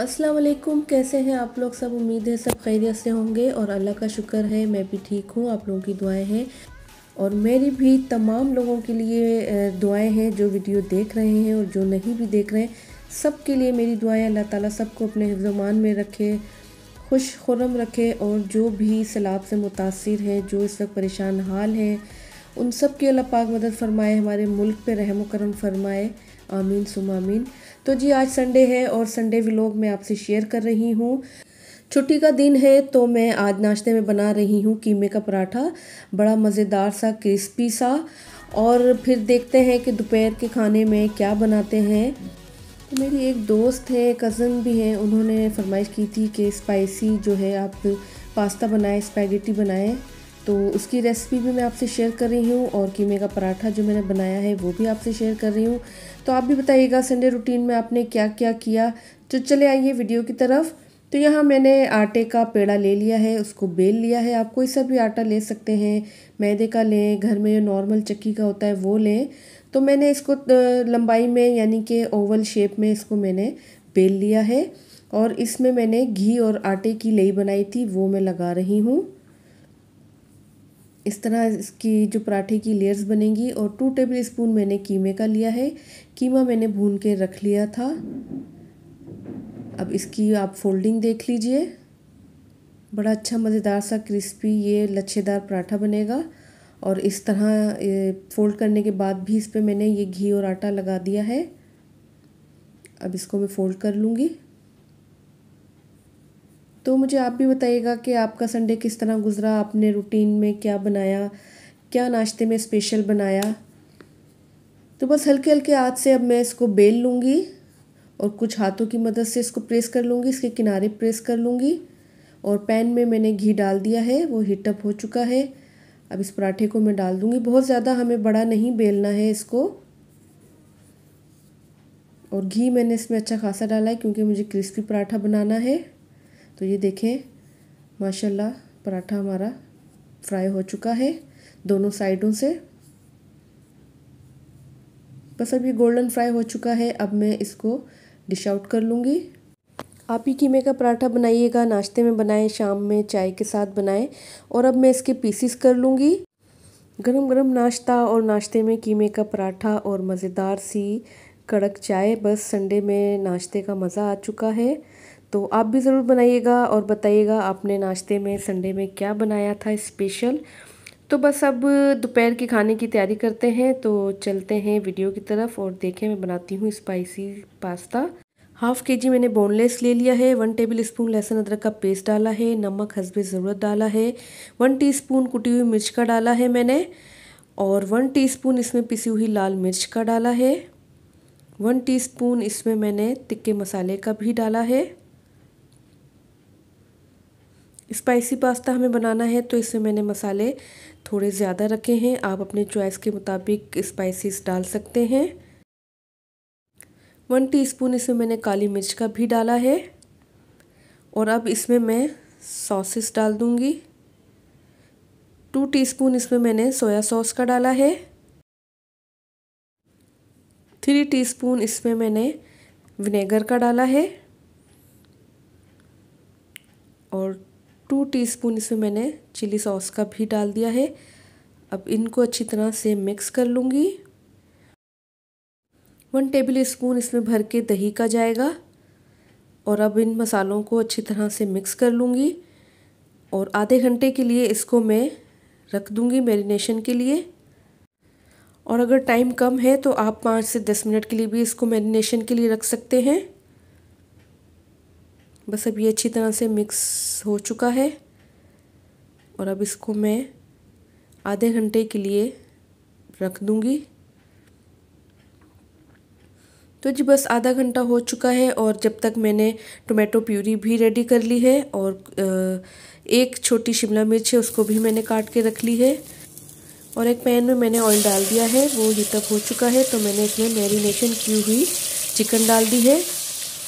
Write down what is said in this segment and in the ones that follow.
अस्सलाम वालेकुम कैसे हैं आप लोग सब उम्मीद है सब खैरियत से होंगे और अल्लाह का शुक्र है मैं भी ठीक हूँ आप लोगों की दुआएं हैं और मेरी भी तमाम लोगों के लिए दुआएं हैं जो वीडियो देख रहे हैं और जो नहीं भी देख रहे हैं सब के लिए मेरी दुआएं अल्लाह ताला सबको अपने हिफ्जमान में रखे खुश खुरम रखे और जो भी सैलाब से मुतासर है जो इस वक्त परेशान हाल हैं उन सब की अल्लाह पाक मदद फरमाए हमारे मुल्क पर रहम करम फरमाए आमीन सुमामीन आमीन तो जी आज संडे है और संडे व्लॉग मैं आपसे शेयर कर रही हूँ छुट्टी का दिन है तो मैं आज नाश्ते में बना रही हूँ कीमे का पराठा बड़ा मज़ेदार सा क्रिस्पी सा और फिर देखते हैं कि दोपहर के खाने में क्या बनाते हैं तो मेरी एक दोस्त है कज़न भी है उन्होंने फरमाइश की थी कि स्पाइसी जो है आप पास्ता बनाएं स्पैगेटी बनाएं तो उसकी रेसिपी भी मैं आपसे शेयर कर रही हूँ और कीमे का पराठा जो मैंने बनाया है वो भी आपसे शेयर कर रही हूँ तो आप भी बताइएगा संडे रूटीन में आपने क्या क्या किया तो चले आइए वीडियो की तरफ तो यहाँ मैंने आटे का पेड़ा ले लिया है उसको बेल लिया है आप कोई सा भी आटा ले सकते हैं मैदे का लें घर में नॉर्मल चक्की का होता है वो लें तो मैंने इसको लंबाई में यानी कि ओवल शेप में इसको मैंने बेल लिया है और इसमें मैंने घी और आटे की लई बनाई थी वो मैं लगा रही हूँ इस तरह इसकी जो पराठे की लेयर्स बनेंगी और टू टेबल स्पून मैंने कीमे का लिया है कीमा मैंने भून के रख लिया था अब इसकी आप फोल्डिंग देख लीजिए बड़ा अच्छा मज़ेदार सा क्रिस्पी ये लच्छेदार पराठा बनेगा और इस तरह फोल्ड करने के बाद भी इस पर मैंने ये घी और आटा लगा दिया है अब इसको मैं फोल्ड कर लूँगी तो मुझे आप भी बताइएगा कि आपका संडे किस तरह गुजरा आपने रूटीन में क्या बनाया क्या नाश्ते में स्पेशल बनाया तो बस हल्के हल्के हाथ से अब मैं इसको बेल लूँगी और कुछ हाथों की मदद से इसको प्रेस कर लूँगी इसके किनारे प्रेस कर लूँगी और पैन में मैंने घी डाल दिया है वो हीटअप हो चुका है अब इस पराठे को मैं डाल दूँगी बहुत ज़्यादा हमें बड़ा नहीं बेलना है इसको और घी मैंने इसमें अच्छा खासा डाला है क्योंकि मुझे क्रिस्पी पराठा बनाना है तो ये देखें माशाल्लाह पराठा हमारा फ्राई हो चुका है दोनों साइडों से बस अब ये गोल्डन फ्राई हो चुका है अब मैं इसको डिश आउट कर लूँगी आप ही कीमे का पराठा बनाइएगा नाश्ते में बनाएं शाम में चाय के साथ बनाएं और अब मैं इसके पीसीस कर लूँगी गरम गरम नाश्ता और नाश्ते में कीमे का पराठा और मज़ेदार सी कड़क चाय बस संडे में नाश्ते का मज़ा आ चुका है तो आप भी ज़रूर बनाइएगा और बताइएगा आपने नाश्ते में संडे में क्या बनाया था स्पेशल तो बस अब दोपहर के खाने की तैयारी करते हैं तो चलते हैं वीडियो की तरफ और देखें मैं बनाती हूँ स्पाइसी पास्ता हाफ़ के जी मैंने बोनलेस ले लिया है वन टेबल स्पून लहसुन अदरक का पेस्ट डाला है नमक हंसबे ज़रूरत डाला है वन स्पून कुटी हुई मिर्च का डाला है मैंने और वन स्पून इसमें पिसी हुई लाल मिर्च का डाला है वन टीस्पून इसमें मैंने तिक्के मसाले का भी डाला है स्पाइसी पास्ता हमें बनाना है तो इसमें मैंने मसाले थोड़े ज़्यादा रखे हैं आप अपने चॉइस के मुताबिक स्पाइसीस डाल सकते हैं वन टीस्पून इसमें मैंने काली मिर्च का भी डाला है और अब इसमें मैं सॉसेस डाल दूंगी टू टीस्पून इसमें मैंने सोया सॉस का डाला है थ्री टीस्पून इसमें मैंने विनेगर का डाला है और टू टीस्पून इसमें मैंने चिली सॉस का भी डाल दिया है अब इनको अच्छी तरह से मिक्स कर लूँगी वन टेबल स्पून इसमें भर के दही का जाएगा और अब इन मसालों को अच्छी तरह से मिक्स कर लूँगी और आधे घंटे के लिए इसको मैं रख दूँगी मैरिनेशन के लिए और अगर टाइम कम है तो आप पाँच से दस मिनट के लिए भी इसको मैरिनेशन के लिए रख सकते हैं बस अब ये अच्छी तरह से मिक्स हो चुका है और अब इसको मैं आधे घंटे के लिए रख दूँगी तो जी बस आधा घंटा हो चुका है और जब तक मैंने टोमेटो प्यूरी भी रेडी कर ली है और एक छोटी शिमला मिर्च है उसको भी मैंने काट के रख ली है और एक पैन में मैंने ऑयल डाल दिया है वो हीटअप हो चुका है तो मैंने इसमें मैरिनेशन की हुई चिकन डाल दी है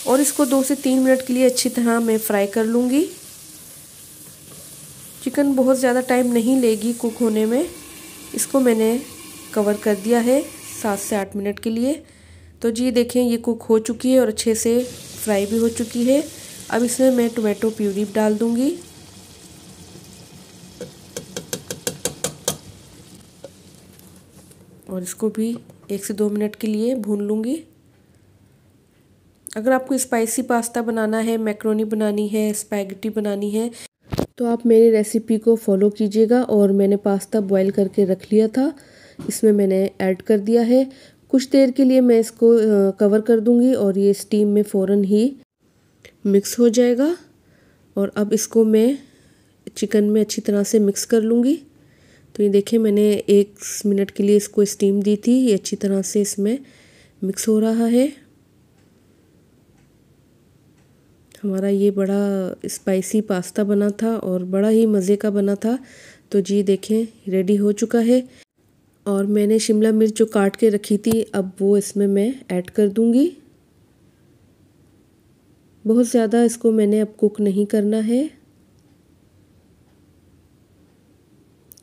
और इसको दो से तीन मिनट के लिए अच्छी तरह मैं फ्राई कर लूँगी चिकन बहुत ज़्यादा टाइम नहीं लेगी कुक होने में इसको मैंने कवर कर दिया है सात से आठ मिनट के लिए तो जी देखें ये कुक हो चुकी है और अच्छे से फ्राई भी हो चुकी है अब इसमें मैं टोमेटो प्यूरी डाल दूँगी और इसको भी एक से दो मिनट के लिए भून लूँगी अगर आपको स्पाइसी पास्ता बनाना है मैक्रोनी बनानी है स्पैगटी बनानी है तो आप मेरी रेसिपी को फॉलो कीजिएगा और मैंने पास्ता बॉईल करके रख लिया था इसमें मैंने ऐड कर दिया है कुछ देर के लिए मैं इसको कवर कर दूंगी और ये स्टीम में फ़ौर ही मिक्स हो जाएगा और अब इसको मैं चिकन में अच्छी तरह से मिक्स कर लूँगी तो ये देखिए मैंने एक मिनट के लिए इसको स्टीम दी थी ये अच्छी तरह से इसमें मिक्स हो रहा है हमारा ये बड़ा स्पाइसी पास्ता बना था और बड़ा ही मज़े का बना था तो जी देखें रेडी हो चुका है और मैंने शिमला मिर्च जो काट के रखी थी अब वो इसमें मैं ऐड कर दूँगी बहुत ज़्यादा इसको मैंने अब कुक नहीं करना है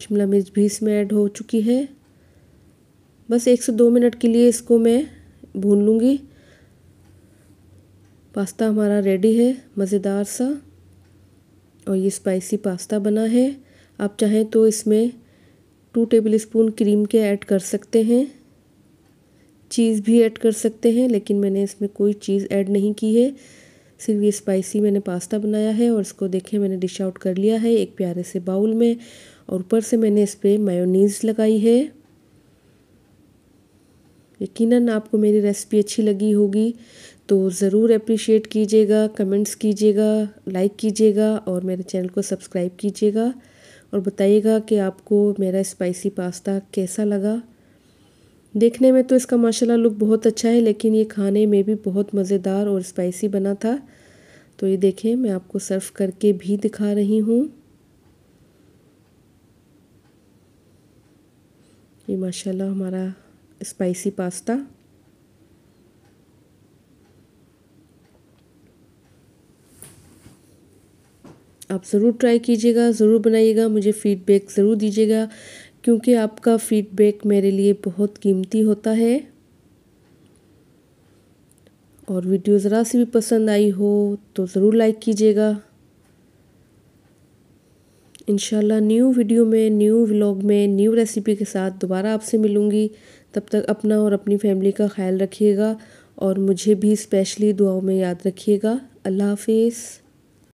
शिमला मिर्च भी इसमें ऐड हो चुकी है बस एक से दो मिनट के लिए इसको मैं भून लूँगी पास्ता हमारा रेडी है मज़ेदार सा और ये स्पाइसी पास्ता बना है आप चाहें तो इसमें टू टेबल स्पून क्रीम के ऐड कर सकते हैं चीज़ भी ऐड कर सकते हैं लेकिन मैंने इसमें कोई चीज़ ऐड नहीं की है सिर्फ ये स्पाइसी मैंने पास्ता बनाया है और इसको देखें मैंने डिश आउट कर लिया है एक प्यारे से बाउल में और ऊपर से मैंने इस पर मायोनीज़ लगाई है यकीनन आपको मेरी रेसिपी अच्छी लगी होगी तो ज़रूर अप्रिशिएट कीजिएगा कमेंट्स कीजिएगा लाइक कीजिएगा और मेरे चैनल को सब्सक्राइब कीजिएगा और बताइएगा कि आपको मेरा स्पाइसी पास्ता कैसा लगा देखने में तो इसका माशाल्लाह लुक बहुत अच्छा है लेकिन ये खाने में भी बहुत मज़ेदार और स्पाइसी बना था तो ये देखें मैं आपको सर्व करके भी दिखा रही हूँ ये माशाल्लाह हमारा स्पाइसी पास्ता आप ज़रूर ट्राई कीजिएगा ज़रूर बनाइएगा मुझे फ़ीडबैक ज़रूर दीजिएगा क्योंकि आपका फ़ीडबैक मेरे लिए बहुत कीमती होता है और वीडियो ज़रा सी भी पसंद आई हो तो ज़रूर लाइक कीजिएगा इन न्यू वीडियो में न्यू व्लॉग में न्यू रेसिपी के साथ दोबारा आपसे मिलूँगी तब तक अपना और अपनी फैमिली का ख्याल रखिएगा और मुझे भी स्पेशली दुआओं में याद रखिएगा अल्लाह हाफिज़